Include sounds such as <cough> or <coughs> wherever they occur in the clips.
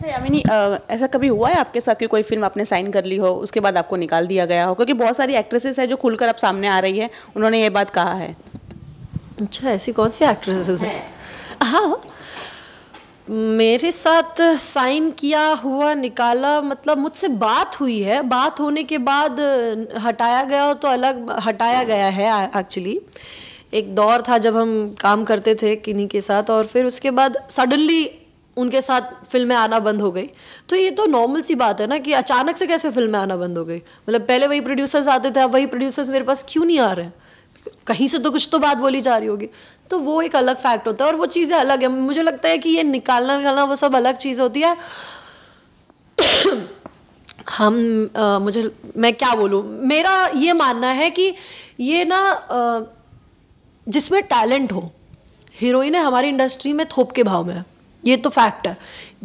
अच्छा यामिनी ऐसा कभी हुआ है आपके साथ कि कोई फिल्म आपने साइन कर ली हो उसके बाद आपको निकाल दिया गया हो क्योंकि बहुत सारी एक्ट्रेसेस है जो खुलकर अब सामने आ रही है उन्होंने ये बात कहा है अच्छा ऐसी कौन सी एक्ट्रेसेस हैं हाँ मेरे साथ साइन किया हुआ निकाला मतलब मुझसे बात हुई है बात होने के बाद हटाया गया हो तो अलग हटाया गया है एक्चुअली एक दौर था जब हम काम करते थे किन्हीं के साथ और फिर उसके बाद सडनली उनके साथ फिल्में आना बंद हो गई तो ये तो नॉर्मल सी बात है ना कि अचानक से कैसे फिल्में आना बंद हो गई मतलब पहले वही प्रोड्यूसर्स आते थे अब वही प्रोड्यूसर्स मेरे पास क्यों नहीं आ रहे हैं कहीं से तो कुछ तो बात बोली जा रही होगी तो वो एक अलग फैक्ट होता है और वो चीज़ें अलग है मुझे लगता है कि ये निकालना निकालना वो सब अलग चीज़ होती है <coughs> हम आ, मुझे मैं क्या बोलूँ मेरा ये मानना है कि ये ना जिसमें टैलेंट हो हीरोइनें हमारी इंडस्ट्री में थोप के भाव में है ये तो फैक्ट है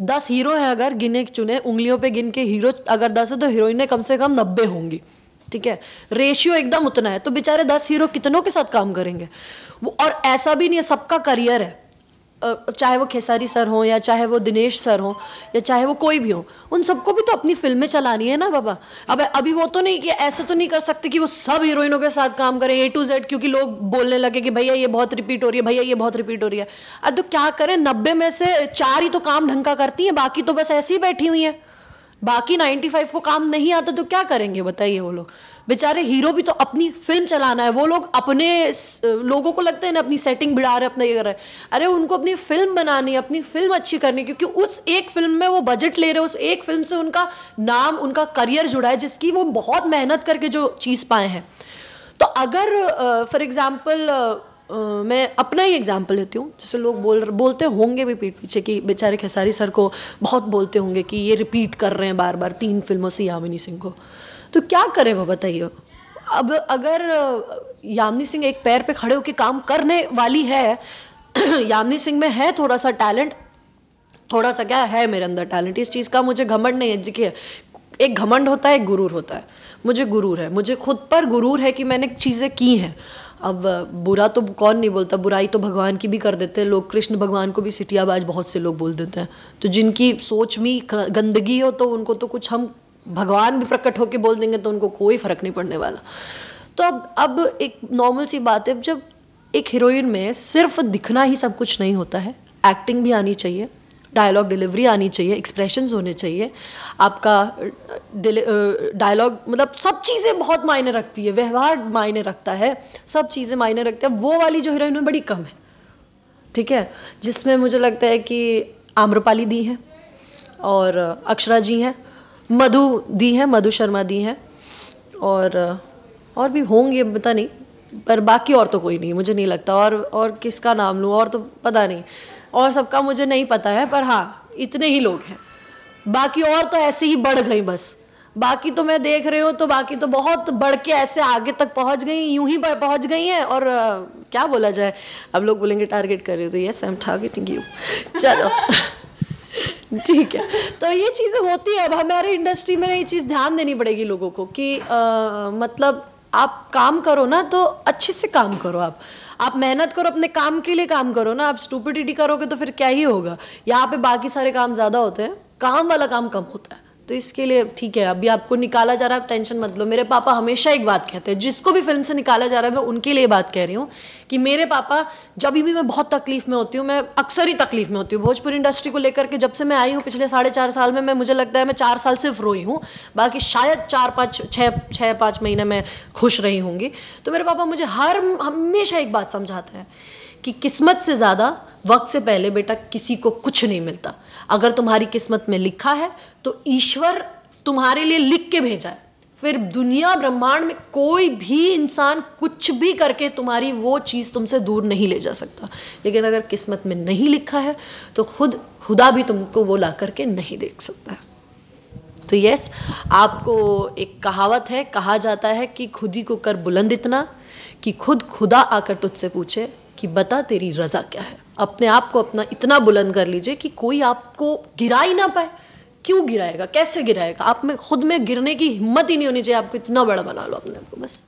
दस हीरो हैं अगर गिने चुने उंगलियों पे गिन के हीरो अगर दस है तो हीरोइनें कम से कम नब्बे होंगी ठीक है रेशियो एकदम उतना है तो बेचारे दस हीरो कितनों के साथ काम करेंगे वो और ऐसा भी नहीं है सबका करियर है चाहे वो खेसारी सर हो या चाहे वो दिनेश सर हो या चाहे वो कोई भी हो उन सबको भी तो अपनी फिल्में चलानी है ना बाबा अब अभी वो तो नहीं कि ऐसे तो नहीं कर सकते कि वो सब हीरोइनों के साथ काम करें ए टू जेड क्योंकि लोग बोलने लगे कि भैया ये बहुत रिपीट हो रही है भैया ये बहुत रिपीट हो रही है अरे तो क्या करें नब्बे में से चार ही तो काम ढंग का करती हैं बाकी तो बस ऐसी ही बैठी हुई हैं बाकी नाइन्टी फाइव को काम नहीं आता तो क्या करेंगे बताइए वो लोग बेचारे हीरो भी तो अपनी फिल्म चलाना है वो लोग अपने लोगों को लगता है ना अपनी सेटिंग बिड़ा रहे अपना ये कर रहे अरे उनको अपनी फिल्म बनानी है अपनी फिल्म अच्छी करनी क्योंकि उस एक फिल्म में वो बजट ले रहे उस एक फिल्म से उनका नाम उनका करियर जुड़ा है जिसकी वो बहुत मेहनत करके जो चीज़ पाए हैं तो अगर फॉर uh, एग्ज़ाम्पल Uh, मैं अपना ही एग्जाम्पल लेती हूँ जिससे लोग बोल बोलते होंगे भी पीठ पीछे कि बेचारे खेसारी सर को बहुत बोलते होंगे कि ये रिपीट कर रहे हैं बार बार तीन फिल्मों से यामिनी सिंह को तो क्या करे वो बताइए अब अगर यामिनी सिंह एक पैर पे खड़े होकर काम करने वाली है <clears throat> यामिनी सिंह में है थोड़ा सा टैलेंट थोड़ा सा क्या है मेरे अंदर टैलेंट इस चीज़ का मुझे घमंड नहीं है देखिए एक घमंड होता है एक गुरूर होता है मुझे गुरूर है मुझे खुद पर गुरूर है कि मैंने चीज़ें की हैं अब बुरा तो कौन नहीं बोलता बुराई तो भगवान की भी कर देते हैं लोग कृष्ण भगवान को भी सिटियाबाज बहुत से लोग बोल देते हैं तो जिनकी सोच में गंदगी हो तो उनको तो कुछ हम भगवान भी प्रकट होकर बोल देंगे तो उनको कोई फर्क नहीं पड़ने वाला तो अब अब एक नॉर्मल सी बात है जब एक हीरोइन में सिर्फ दिखना ही सब कुछ नहीं होता है एक्टिंग भी आनी चाहिए डायलॉग डिलीवरी आनी चाहिए एक्सप्रेशंस होने चाहिए आपका डायलॉग मतलब सब चीज़ें बहुत मायने रखती है व्यवहार मायने रखता है सब चीज़ें मायने रखते हैं वो वाली जो हीरोइन में बड़ी कम है ठीक है जिसमें मुझे लगता है कि आम्रपाली दी है और अक्षरा जी हैं मधु दी है मधु शर्मा दी हैं और और भी होंगे पता नहीं पर बाकी और तो कोई नहीं मुझे नहीं लगता और और किसका नाम लूँ और तो पता नहीं और सबका मुझे नहीं पता है पर हाँ इतने ही लोग हैं बाकी और तो ऐसे ही बढ़ गई बस बाकी तो मैं देख रही हूँ तो बाकी तो बहुत बढ़ के ऐसे आगे तक पहुँच गई यूं ही पहुँच गई हैं और आ, क्या बोला जाए अब लोग बोलेंगे टारगेट कर रही हो तो yes I am targeting you चलो ठीक है तो ये चीज़ें होती है अब हमारे इंडस्ट्री में ये चीज़ ध्यान देनी पड़ेगी लोगों को कि आ, मतलब आप काम करो ना तो अच्छे से काम करो आप आप मेहनत करो अपने काम के लिए काम करो ना आप स्टूपिडिटी करोगे तो फिर क्या ही होगा यहाँ पे बाकी सारे काम ज़्यादा होते हैं काम वाला काम कम होता है तो इसके लिए ठीक है अभी आपको निकाला जा रहा है टेंशन मत लो मेरे पापा हमेशा एक बात कहते हैं जिसको भी फिल्म से निकाला जा रहा है मैं उनके लिए बात कह रही हूँ कि मेरे पापा जब भी मैं बहुत तकलीफ में होती हूँ मैं अक्सर ही तकलीफ में होती हूँ भोजपुरी इंडस्ट्री को लेकर के जब से मैं आई हूँ पिछले साढ़े चार साल में मैं मुझे लगता है मैं चार साल सिर्फ रोई हूँ बाकी शायद चार पाँच छः छः पाँच महीने में खुश रही होंगी तो मेरे पापा मुझे हर हमेशा एक बात समझाते हैं कि किस्मत से ज़्यादा वक्त से पहले बेटा किसी को कुछ नहीं मिलता अगर तुम्हारी किस्मत में लिखा है तो ईश्वर तुम्हारे लिए लिख के भेजा है फिर दुनिया ब्रह्मांड में कोई भी इंसान कुछ भी करके तुम्हारी वो चीज़ तुमसे दूर नहीं ले जा सकता लेकिन अगर किस्मत में नहीं लिखा है तो खुद खुदा भी तुमको वो ला करके नहीं देख सकता तो यस आपको एक कहावत है कहा जाता है कि खुद ही को कर बुलंद इतना कि खुद खुदा आकर तुझसे पूछे कि बता तेरी रज़ा क्या है अपने आप को अपना इतना बुलंद कर लीजिए कि कोई आपको गिरा ही ना पाए क्यों गिराएगा कैसे गिराएगा आप में खुद में गिरने की हिम्मत ही नहीं होनी चाहिए आपको इतना बड़ा बना लो अपने आप को बस